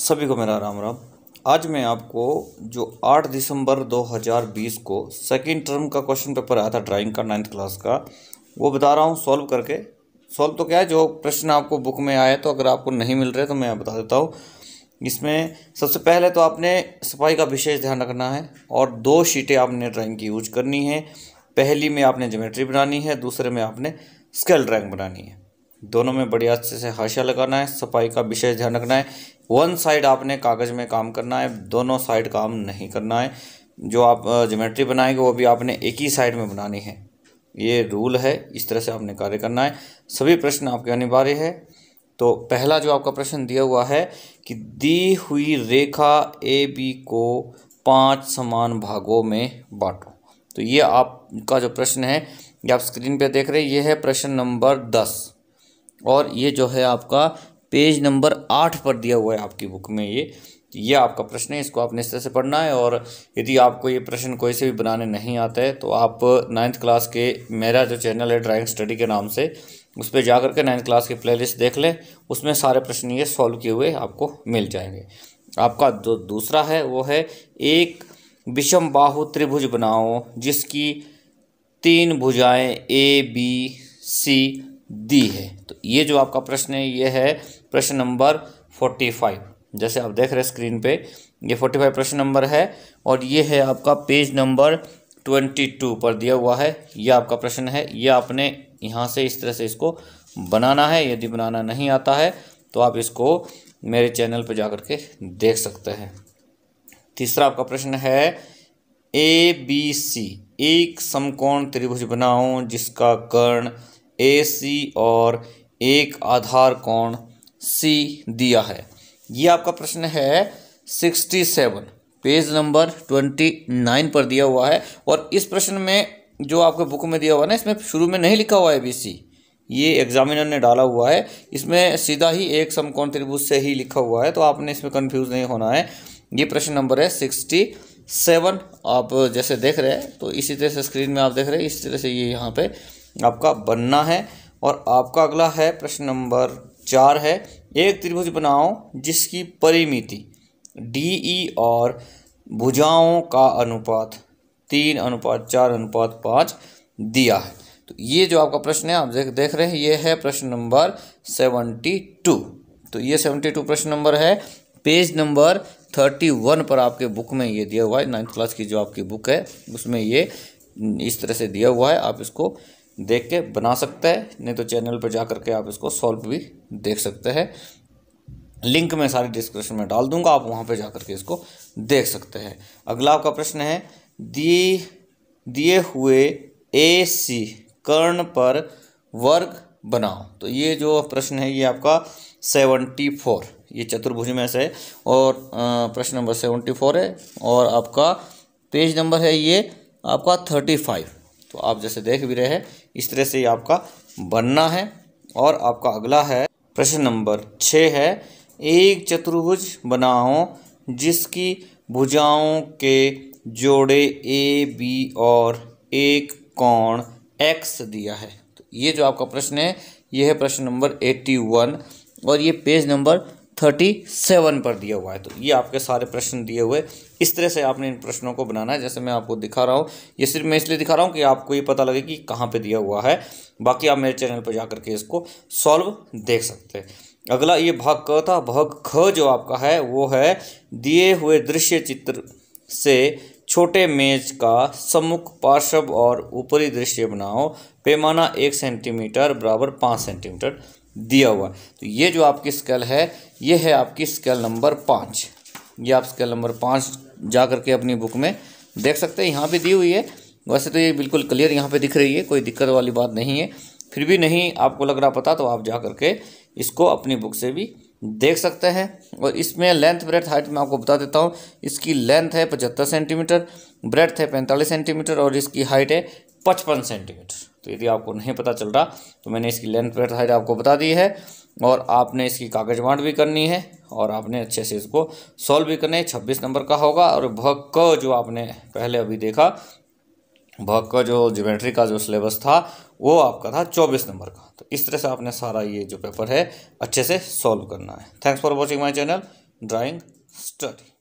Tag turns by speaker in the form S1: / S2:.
S1: सभी को मेरा राम राम आज मैं आपको जो 8 दिसंबर 2020 को सेकेंड टर्म का क्वेश्चन पेपर आया था ड्राइंग का नाइन्थ क्लास का वो बता रहा हूँ सॉल्व करके सॉल्व तो क्या है जो प्रश्न आपको बुक में आया तो अगर आपको नहीं मिल रहे तो मैं बता देता हूँ इसमें सबसे पहले तो आपने सफाई का विशेष ध्यान रखना है और दो शीटें आपने ड्राइंग की यूज करनी है पहली में आपने जोमेट्री बनानी है दूसरे में आपने स्केल ड्राइंग बनानी है दोनों में बढ़िया अच्छे से हाशिया लगाना है सफाई का विशेष ध्यान रखना है वन साइड आपने कागज़ में काम करना है दोनों साइड काम नहीं करना है जो आप जोमेट्री बनाएंगे वो भी आपने एक ही साइड में बनानी है ये रूल है इस तरह से आपने कार्य करना है सभी प्रश्न आपके अनिवार्य है तो पहला जो आपका प्रश्न दिया हुआ है कि दी हुई रेखा ए बी को पांच समान भागों में बांटो तो ये आपका जो प्रश्न है ये आप स्क्रीन पे देख रहे हैं ये है प्रश्न नंबर दस और ये जो है आपका पेज नंबर आठ पर दिया हुआ है आपकी बुक में ये ये आपका प्रश्न है इसको आप निश्चय से पढ़ना है और यदि आपको ये प्रश्न कोई से भी बनाने नहीं आता है तो आप नाइन्थ क्लास के मेरा जो चैनल है ड्राइंग स्टडी के नाम से उस पर जा करके नाइन्थ क्लास की प्लेलिस्ट देख लें उसमें सारे प्रश्न ये सॉल्व किए हुए आपको मिल जाएंगे आपका जो दूसरा है वो है एक विषम बाहु त्रिभुज बनाओ जिसकी तीन भुजाएँ ए बी सी दी है तो ये जो आपका प्रश्न है ये है प्रश्न नंबर फोर्टी फाइव जैसे आप देख रहे हैं स्क्रीन पे ये फोर्टी फाइव प्रश्न नंबर है और ये है आपका पेज नंबर ट्वेंटी टू पर दिया हुआ है ये आपका प्रश्न है ये आपने यहाँ से इस तरह से इसको बनाना है यदि बनाना नहीं आता है तो आप इसको मेरे चैनल पर जा कर के देख सकते हैं तीसरा आपका प्रश्न है ए बी सी एक समकोण त्रिभुज बनाओ जिसका कर्ण ए सी और एक आधार कोण सी दिया है ये आपका प्रश्न है sixty seven page number twenty nine पर दिया हुआ है और इस प्रश्न में जो आपके बुक में दिया हुआ है ना इसमें शुरू में नहीं लिखा हुआ है बी सी ये एग्जामिनर ने डाला हुआ है इसमें सीधा ही एक समकोण त्रिभुज से ही लिखा हुआ है तो आपने इसमें कंफ्यूज नहीं होना है ये प्रश्न नंबर है सिक्सटी सेवन आप जैसे देख रहे हैं तो इसी तरह से स्क्रीन में आप देख रहे हैं इस तरह से ये यहाँ पे आपका बनना है और आपका अगला है प्रश्न नंबर चार है एक त्रिभुज बनाओ जिसकी परिमिति डी ई और भुजाओं का अनुपात तीन अनुपात चार अनुपात पाँच दिया है तो ये जो आपका प्रश्न है आप देख देख रहे हैं ये है प्रश्न नंबर सेवेंटी टू तो ये सेवेंटी टू प्रश्न नंबर है पेज नंबर थर्टी वन पर आपके बुक में ये दिया हुआ है नाइन्थ क्लास की जो आपकी बुक है उसमें ये इस तरह से दिया हुआ है आप इसको देख के बना सकता है नहीं तो चैनल पर जा करके आप इसको सॉल्व भी देख सकते हैं लिंक मैं सारी डिस्क्रिप्शन में डाल दूंगा आप वहाँ पर जा करके इसको देख सकते हैं अगला आपका प्रश्न है दिए दिए हुए ए सी कर्ण पर वर्ग बनाओ तो ये जो प्रश्न है ये आपका सेवनटी फोर ये चतुर्भुज में से है और प्रश्न नंबर सेवेंटी फोर है और आपका पेज नंबर है ये आपका थर्टी फाइव तो आप जैसे देख भी रहे हैं इस तरह से ये आपका बनना है और आपका अगला है प्रश्न नंबर छः है एक चतुर्भुज बनाओ जिसकी भुजाओं के जोड़े ए बी और एक कोण एक्स दिया है तो ये जो आपका प्रश्न है ये है प्रश्न नंबर एट्टी वन और ये पेज नंबर थर्टी सेवन पर दिया हुआ है तो ये आपके सारे प्रश्न दिए हुए इस तरह से आपने इन प्रश्नों को बनाना है जैसे मैं आपको दिखा रहा हूँ ये सिर्फ मैं इसलिए दिखा रहा हूँ कि आपको ये पता लगे कि कहाँ पे दिया हुआ है बाकी आप मेरे चैनल पर जा के इसको सॉल्व देख सकते हैं अगला ये भाग क था भाग ख जो आपका है वो है दिए हुए दृश्य चित्र से छोटे मेज का सम्मुख पार्श्व और ऊपरी दृश्य बनाओ पैमाना एक सेंटीमीटर बराबर पाँच सेंटीमीटर दिया हुआ तो ये जो आपकी स्केल है ये है आपकी स्केल नंबर पाँच ये आप स्केल नंबर पाँच जा करके अपनी बुक में देख सकते हैं यहाँ पे दी हुई है वैसे तो ये बिल्कुल क्लियर यहाँ पे दिख रही है कोई दिक्कत वाली बात नहीं है फिर भी नहीं आपको लग रहा पता तो आप जा करके इसको अपनी बुक से भी देख सकते हैं और इसमें लेंथ ब्रेथ हाइट मैं आपको बता देता हूँ इसकी लेंथ है पचहत्तर सेंटीमीटर ब्रेथ है पैंतालीस सेंटीमीटर और इसकी हाइट है पचपन सेंटीमीटर तो यदि आपको नहीं पता चल रहा तो मैंने इसकी लेंथ वेथ हाइट आपको बता दी है और आपने इसकी कागज बांट भी करनी है और आपने अच्छे से इसको सॉल्व भी करना है छब्बीस नंबर का होगा और भ क जो आपने पहले अभी देखा भ का जो ज्योमेट्री का जो सिलेबस था वो आपका था चौबीस नंबर का तो इस तरह से आपने सारा ये जो पेपर है अच्छे से सॉल्व करना है thanks for watching my channel drawing study